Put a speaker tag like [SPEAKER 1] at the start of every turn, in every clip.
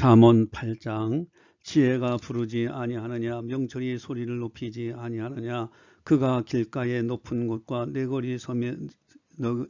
[SPEAKER 1] 잠언 8장 지혜가 부르지 아니하느냐 명철이 소리를 높이지 아니하느냐 그가 길가에 높은 곳과 네거리 서며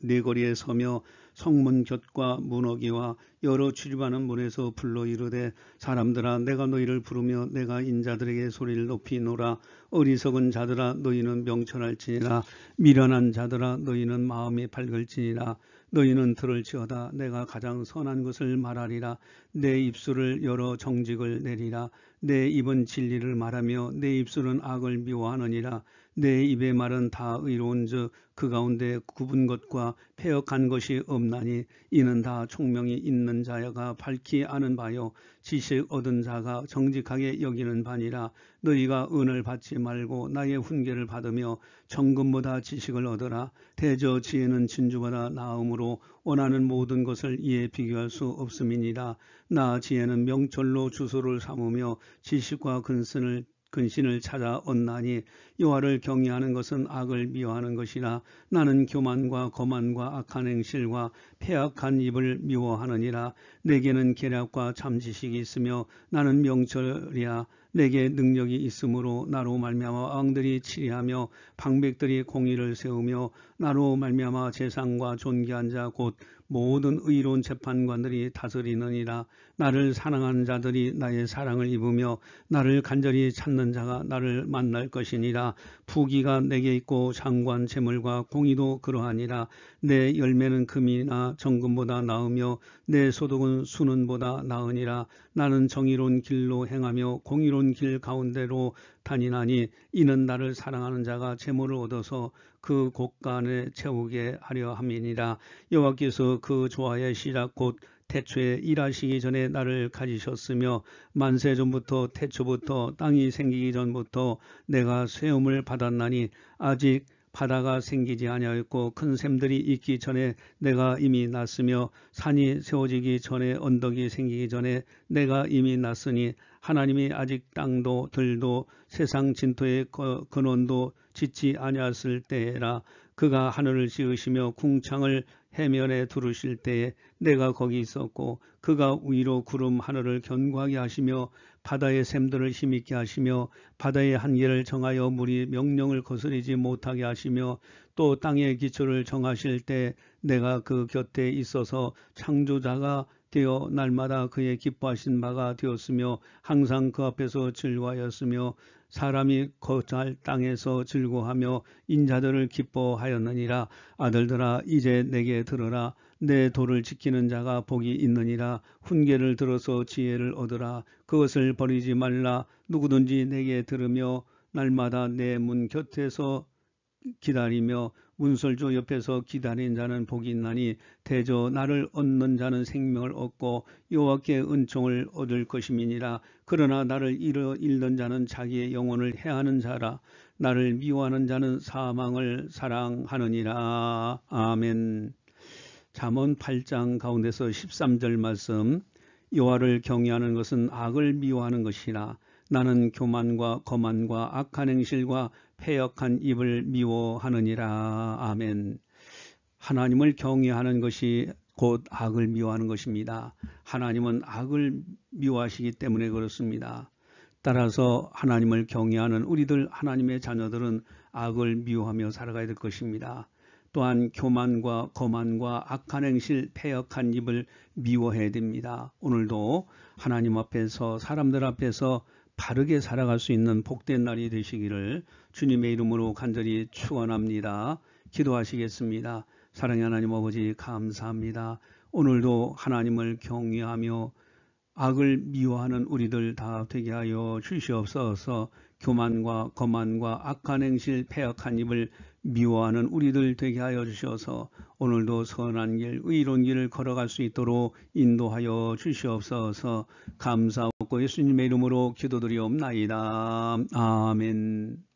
[SPEAKER 1] 네거리에 서며 성문 곁과 문어기와 여러 출입하는 문에서 불러 이르되 사람들아 내가 너희를 부르며 내가 인자들에게 소리를 높이노라 어리석은 자들아 너희는 명철할지니라 미련한 자들아 너희는 마음이 밝을지니라 너희는 들을지어다 내가 가장 선한 것을 말하리라 내 입술을 열어 정직을 내리라 내 입은 진리를 말하며 내 입술은 악을 미워하느니라 내 입의 말은 다 의로운즉 그 가운데 굽은 것과 폐역한 것이 없는 없나니 이는 다 총명이 있는 자여가 밝히 아는 바요 지식 얻은 자가 정직하게 여기는 바니라 너희가 은을 받지 말고 나의 훈계를 받으며 정금보다 지식을 얻어라 대저 지혜는 진주보다 나음으로 원하는 모든 것을 이에 비교할 수 없음이니라 나 지혜는 명철로 주소를 삼으며 지식과 근선을 근신을 찾아 얻나니 여호와를 경외하는 것은 악을 미워하는 것이라 나는 교만과 거만과 악한 행실과 폐악한 입을 미워하느니라 내게는 계략과 잠지식이 있으며 나는 명철이야 내게 능력이 있으므로 나로 말미암아 왕들이 치리하며 방백들이 공의를 세우며 나로 말미암아 재상과 존귀한 자 곧 모든 의로운 재판관들이 다스리느니라 나를 사랑하는 자들이 나의 사랑을 입으며 나를 간절히 찾는 찾는 자가 나를 만날 것이니라. 부기가 내게 있고 장관 재물과 공의도 그러하니라. 내 열매는 금이나 정금보다 나으며 내 소득은 수는보다 나으니라. 나는 정의로운 길로 행하며 공의로운 길 가운데로 다니나니 이는 나를 사랑하는 자가 재물을 얻어서 그 곳간에 채우게 하려 함이니라. 여호와께서 그 조화의 시작 곧 태초에 일하시기 전에 나를 가지셨으며 만세 전부터 태초부터 땅이 생기기 전부터 내가 세움을 받았나니 아직 바다가 생기지 아니하였고 큰 샘들이 있기 전에 내가 이미 났으며 산이 세워지기 전에 언덕이 생기기 전에 내가 이미 났으니 하나님이 아직 땅도 들도 세상 진토의 근원도 짓지 아니하였을 때라 그가 하늘을 지으시며 궁창을 해면에 두르실 때에 내가 거기 있었고 그가 위로 구름 하늘을 견고하게 하시며 바다의 샘들을 힘있게 하시며 바다의 한계를 정하여 물이 명령을 거스리지 못하게 하시며 또 땅의 기초를 정하실 때 내가 그 곁에 있어서 창조자가 되어 날마다 그의 기뻐하신 바가 되었으며 항상 그 앞에서 즐거하였으며 사람이 거할 땅에서 즐거하며 인자들을 기뻐하였느니라 아들들아 이제 내게 들어라내 도를 지키는 자가 복이 있느니라 훈계를 들어서 지혜를 얻으라 그것을 버리지 말라 누구든지 내게 들으며 날마다 내 문 곁에서 기다리며 문설주 옆에서 기다린 자는 복이 있나니 대저 나를 얻는 자는 생명을 얻고 여호와께 은총을 얻을 것임이니라 그러나 나를 잃어 잃는 자는 자기의 영혼을 해하는 자라 나를 미워하는 자는 사망을 사랑하느니라 아멘 잠언 8장 가운데서 13절 말씀 여호와를 경외하는 것은 악을 미워하는 것이라 나는 교만과 거만과 악한 행실과 폐역한 입을 미워하느니라. 아멘. 하나님을 경외하는 것이 곧 악을 미워하는 것입니다. 하나님은 악을 미워하시기 때문에 그렇습니다. 따라서 하나님을 경외하는 우리들 하나님의 자녀들은 악을 미워하며 살아가야 될 것입니다. 또한 교만과 거만과 악한 행실, 폐역한 입을 미워해야 됩니다. 오늘도 하나님 앞에서 사람들 앞에서 바르게 살아갈 수 있는 복된 날이 되시기를 주님의 이름으로 간절히 축원합니다. 기도하시겠습니다. 사랑의 하나님 아버지 감사합니다. 오늘도 하나님을 경외하며 악을 미워하는 우리들 다 되게 하여 주시옵소서 교만과 거만과 악한 행실 폐악한 입을 미워하는 우리들 되게 하여 주셔서 오늘도 선한 길, 의로운 길을 걸어갈 수 있도록 인도하여 주시옵소서 감사하고 예수님의 이름으로 기도드리옵나이다. 아멘